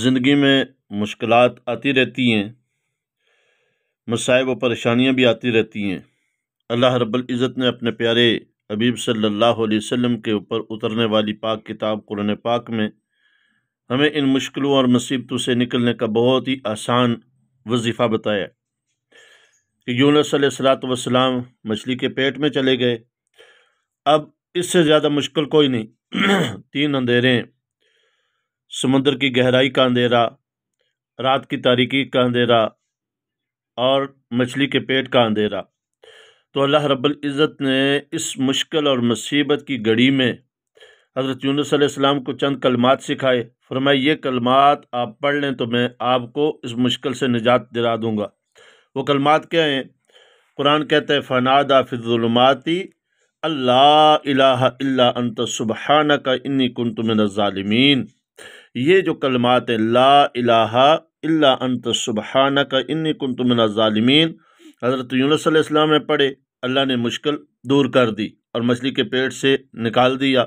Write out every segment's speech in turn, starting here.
ज़िंदगी में मुश्किल आती रहती हैं मसाइब व परेशानियाँ भी आती रहती हैं अल्लाह रब्ज़त ने अपने प्यारे हबीब सल्लल्लाहु अलैहि वसल्लम के ऊपर उतरने वाली पाक किताब कुरान पाक में हमें इन मुश्किलों और मुसीबतों से निकलने का बहुत ही आसान वजीफ़ा बताया कि यूनस सलाम मछली के पेट में चले गए अब इससे ज़्यादा मुश्किल कोई नहीं तीन अंधेरे समुद्र की गहराई का अंधेरा रात की तारीकी का अंधेरा और मछली के पेट का अंधेरा तो अल्लाह रब्बुल इज़्ज़त ने इस मुश्किल और मुसीबत की घड़ी में हज़रत यूनुस अलैहिस्सलाम को चंद कलमात सिखाए फरमाए ये कलमात आप पढ़ लें तो मैं आपको इस मुश्किल से निजात दिला दूँगा वो कलमात क्या हैं कुरान कहते हैं फ़नादा फिजुलमाती अल्लाह इलाह इल्ला अंत सुबहाना का इन्नी कुन तुम ज़ालमीन ये जो कलमात ला इलाहा इल्ला अंत सुबहाना का इन कुंतमना ालमीन हज़रत यूनसम ने पढ़े अल्लाह ने मुश्किल दूर कर दी और मछली के पेट से निकाल दिया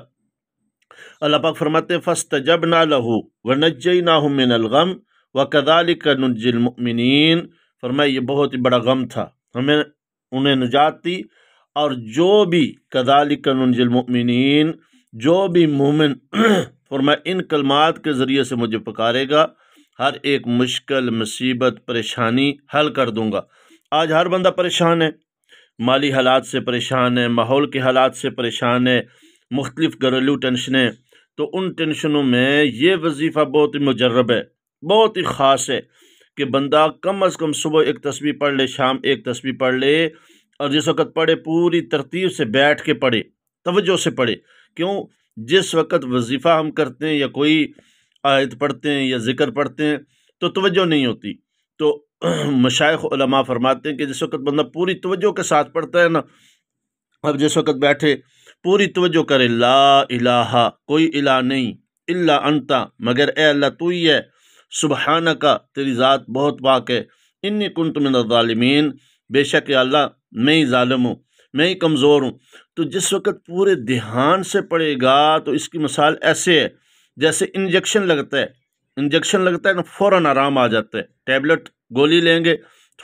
अल्लाह पाक फरमाते फ़स्त जब ना लहू व नजई ना मिन अलगम व कदाल कनजिलमिन फरमाए ये बहुत ही बड़ा गम था हमें उन्हें निजात दी और जो भी कदाल कनजिलमिन जो भी मोमिन फरमा इन कलमात के ज़रिए से मुझे पुकारेगा हर एक मुश्किल मुसीबत परेशानी हल कर दूंगा आज हर बंदा परेशान है माली हालात से परेशान है माहौल के हालात से परेशान है मुख्तलिफ़ घरेलू टेंशनें तो उन टेंशनों में ये वजीफ़ा बहुत ही मुजरब है बहुत ही ख़ास है कि बंदा कम अज़ कम सुबह एक तस्वीर पढ़ ले शाम एक तस्वीर पढ़ ले और जिस वक्त पढ़े पूरी तरतीब से बैठ के पढ़े तोज्जो से पढ़े क्यों जिस वक़्त वजीफ़ा हम करते हैं या कोई आयत पढ़ते हैं या ज़िक्र पढ़ते हैं तो तवज्जो नहीं होती तो मशाइमा फरमाते हैं कि जिस वक़्त बंदा पूरी तवज्जो के साथ पढ़ता है ना अब जिस वक़्त बैठे पूरी तवज्जो करे ला इलाहा कोई इला नहीं इल्ला अंता मगर ए अल्लाह तू ही है सुबहाना का तेरी ज़ात बहुत पाक है इन्नी कुंत मिन ालमीन बेशक अल्लाह मैं ही ालम हूँ मैं ही कमज़ोर हूँ तो जिस वक्त पूरे ध्यान से पड़ेगा तो इसकी मिसाल ऐसे है जैसे इंजेक्शन लगता है इंजेक्शन लगता है ना फ़ौर आराम आ जाता है टैबलेट गोली लेंगे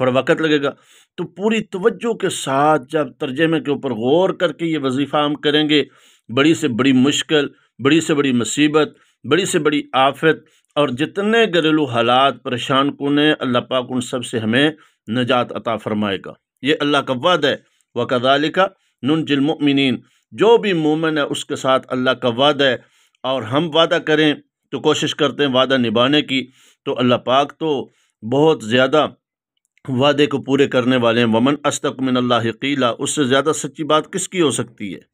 थोड़ा वक्त लगेगा तो पूरी तवज्जो के साथ जब तर्जमे के ऊपर गौर करके ये वजीफ़ा हम करेंगे बड़ी से बड़ी मुश्किल बड़ी से बड़ी मुसीबत बड़ी से बड़ी आफत और जितने घरेलू हालात परेशान कुने अल्लाह पाक उन सब से हमें नजात अता फ़रमाएगा ये अल्लाह का वादा है वकदालिका ननजिलमिन जो भी मोमिन है उसके साथ अल्लाह का वादा है और हम वादा करें तो कोशिश करते हैं वादा निभाने की तो अल्लाह पाक तो बहुत ज़्यादा वादे को पूरे करने वाले हैं वमन अस्तक मिन क़ीला उससे ज़्यादा सच्ची बात किसकी हो सकती है